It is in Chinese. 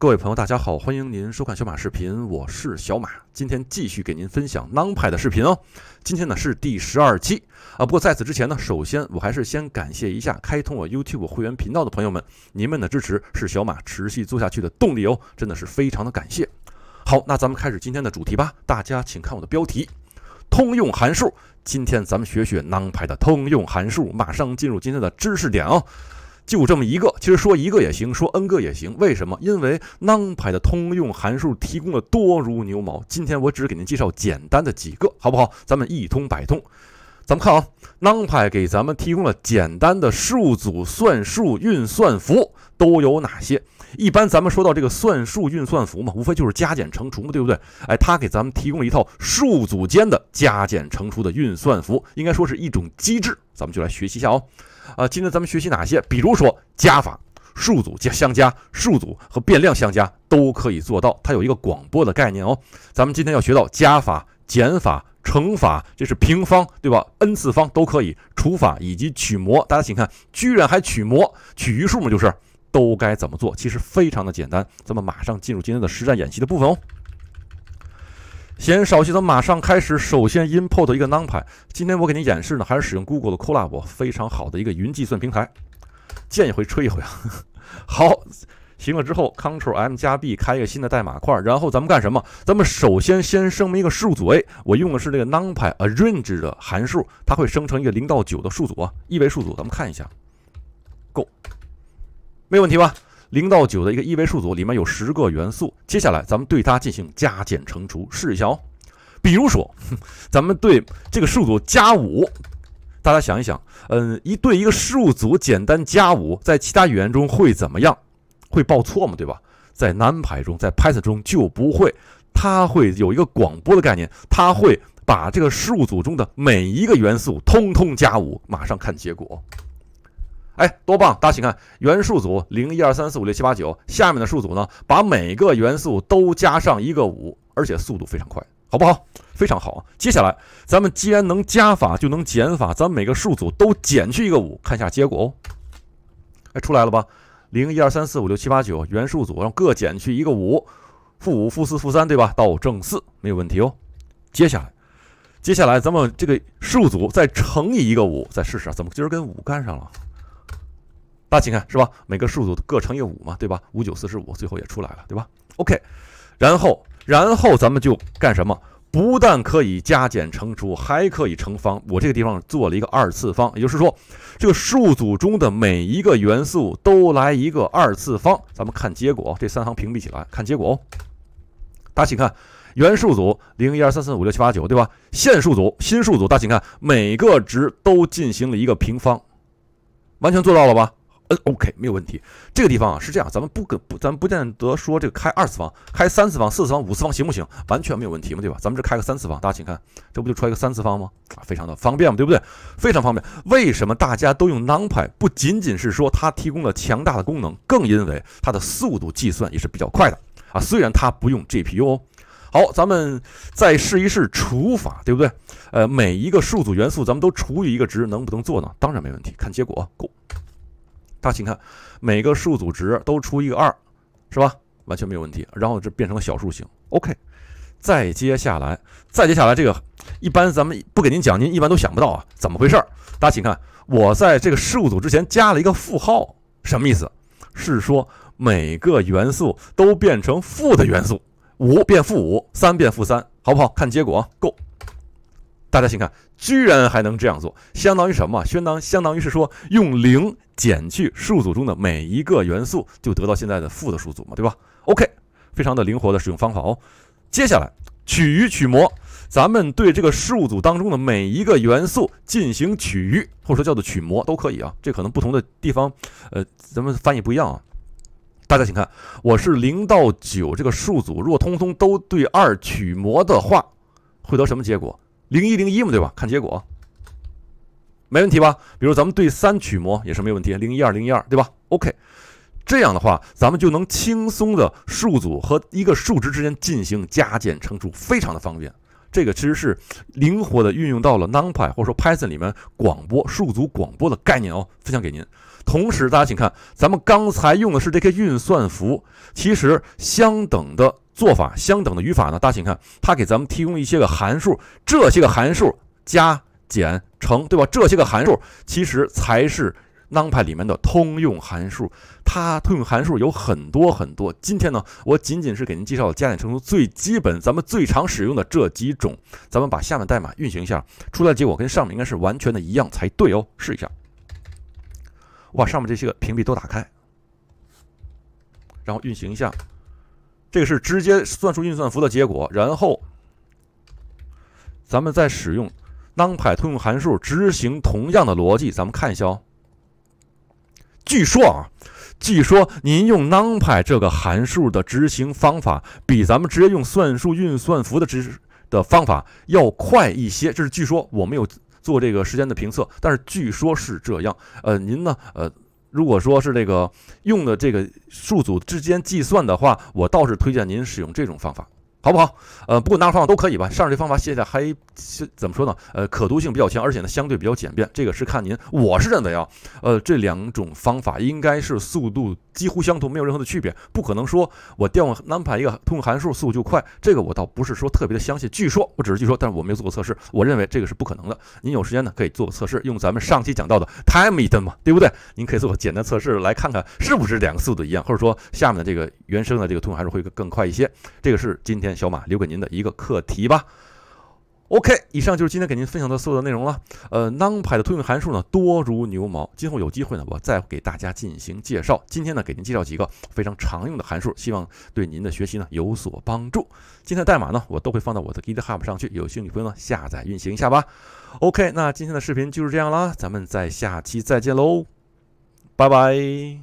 各位朋友，大家好，欢迎您收看小马视频，我是小马，今天继续给您分享 n u m p 的视频哦。今天呢是第十二期啊。不过在此之前呢，首先我还是先感谢一下开通我 YouTube 会员频道的朋友们，你们的支持是小马持续做下去的动力哦，真的是非常的感谢。好，那咱们开始今天的主题吧，大家请看我的标题：通用函数。今天咱们学学 n u m p 的通用函数，马上进入今天的知识点哦。就这么一个，其实说一个也行，说 N 个也行。为什么？因为 NumPy 的通用函数提供了多如牛毛。今天我只是给您介绍简单的几个，好不好？咱们一通百通。咱们看啊，NumPy 给咱们提供了简单的数组算术运算符都有哪些？一般咱们说到这个算术运算符嘛，无非就是加减乘除嘛，对不对？哎，它给咱们提供了一套数组间的加减乘除的运算符，应该说是一种机制。咱们就来学习一下哦。啊，今天咱们学习哪些？比如说加法，数组加相加，数组和变量相加都可以做到。它有一个广播的概念哦。咱们今天要学到加法、减法、乘法，这是平方对吧？n 次方都可以，除法以及取模。大家请看，居然还取模，取余数嘛，就是都该怎么做？其实非常的简单。咱们马上进入今天的实战演习的部分哦。先稍息，咱们马上开始。首先，import 一个 numpy。今天我给您演示呢，还是使用 Google 的 Colab，非常好的一个云计算平台。见一回吹一回。啊。好，行了之后 c t r l M 加 B 开一个新的代码块。然后咱们干什么？咱们首先先声明一个数组。哎，我用的是这个 numpy arrange 的函数，它会生成一个零到九的数组啊，一维数组。咱们看一下，Go，没问题吧？零到九的一个一维数组，里面有十个元素。接下来，咱们对它进行加减乘除，试一下哦。比如说，咱们对这个数组加五，大家想一想，嗯，一对一个数组简单加五，在其他语言中会怎么样？会报错吗？对吧？在南排中，在 Python 中就不会，它会有一个广播的概念，它会把这个数组中的每一个元素通通加五。马上看结果。哎，多棒！大家请看原数组零一二三四五六七八九，下面的数组呢，把每个元素都加上一个五，而且速度非常快，好不好？非常好。接下来，咱们既然能加法就能减法，咱每个数组都减去一个五，看一下结果哦。哎，出来了吧？零一二三四五六七八九原数组，然后各减去一个五，负五、负四、负三，对吧？到正四，没有问题哦。接下来，接下来咱们这个数组再乘以一个五，再试试啊，怎么今儿跟五干上了？大家请看，是吧？每个数组各乘以五嘛，对吧？五九四十五，最后也出来了，对吧？OK，然后，然后咱们就干什么？不但可以加减乘除，还可以乘方。我这个地方做了一个二次方，也就是说，这个数组中的每一个元素都来一个二次方。咱们看结果，这三行屏蔽起来看结果哦。大家请看原数组零一二三四五六七八九，对吧？现数组、新数组，大家请看，每个值都进行了一个平方，完全做到了吧？嗯，OK，没有问题。这个地方啊是这样，咱们不不，咱们不见得说这个开二次方、开三次方、四次方、五次方行不行？完全没有问题嘛，对吧？咱们这开个三次方，大家请看，这不就出来一个三次方吗？啊，非常的方便嘛，对不对？非常方便。为什么大家都用 NumPy？不仅仅是说它提供了强大的功能，更因为它的速度计算也是比较快的啊。虽然它不用 GPU。哦。好，咱们再试一试除法，对不对？呃，每一个数组元素咱们都除以一个值，能不能做呢？当然没问题，看结果。过。大家请看，每个数组值都除一个二，是吧？完全没有问题。然后这变成了小数型，OK。再接下来，再接下来，这个一般咱们不给您讲，您一般都想不到啊，怎么回事？大家请看，我在这个数组之前加了一个负号，什么意思？是说每个元素都变成负的元素，五变负五，三变负三，好不好？看结果，够。大家请看，居然还能这样做，相当于什么？相当相当于是说，用零减去数组中的每一个元素，就得到现在的负的数组嘛，对吧？OK，非常的灵活的使用方法哦。接下来取余取模，咱们对这个数组当中的每一个元素进行取余，或者说叫做取模都可以啊。这可能不同的地方，呃，咱们翻译不一样啊。大家请看，我是零到九这个数组，如果通通都对二取模的话，会得什么结果？零一零一嘛，对吧？看结果，没问题吧？比如咱们对三取模也是没有问题，零一二零一二，对吧？OK，这样的话，咱们就能轻松的数组和一个数值之间进行加减乘除，非常的方便。这个其实是灵活的运用到了 NumPy 或者说 Python 里面广播数组广播的概念哦，分享给您。同时，大家请看，咱们刚才用的是这些运算符，其实相等的。做法相等的语法呢？大家请看，它给咱们提供一些个函数，这些个函数加减乘，对吧？这些个函数其实才是 NumPy 里面的通用函数。它通用函数有很多很多。今天呢，我仅仅是给您介绍加减乘除最基本、咱们最常使用的这几种。咱们把下面代码运行一下，出来的结果跟上面应该是完全的一样才对哦。试一下，我把上面这些个屏蔽都打开，然后运行一下。这个是直接算术运算符的结果，然后咱们再使用 NumPy 通用函数执行同样的逻辑，咱们看一下。哦。据说啊，据说您用 NumPy 这个函数的执行方法比咱们直接用算术运算符的值的方法要快一些。这是据说，我没有做这个时间的评测，但是据说是这样。呃，您呢？呃。如果说是这个用的这个数组之间计算的话，我倒是推荐您使用这种方法。好不好？呃，不过哪种方法都可以吧。上面这方法现在还怎么说呢？呃，可读性比较强，而且呢相对比较简便。这个是看您，我是认为啊，呃，这两种方法应该是速度几乎相同，没有任何的区别。不可能说我调安排一个通用函数，速度就快。这个我倒不是说特别的相信，据说我只是据说，但是我没有做过测试。我认为这个是不可能的。您有时间呢可以做个测试，用咱们上期讲到的 timeit 嘛，对不对？您可以做个简单测试，来看看是不是两个速度一样，或者说下面的这个原生的这个通用函数会更快一些。这个是今天。小马留给您的一个课题吧。OK，以上就是今天给您分享的所有内容了。呃，NumPy 的通用函数呢多如牛毛，今后有机会呢我再给大家进行介绍。今天呢给您介绍几个非常常用的函数，希望对您的学习呢有所帮助。今天的代码呢我都会放到我的 GitHub 上去，有兴趣的朋友呢下载运行一下吧。OK，那今天的视频就是这样啦，咱们在下期再见喽，拜拜。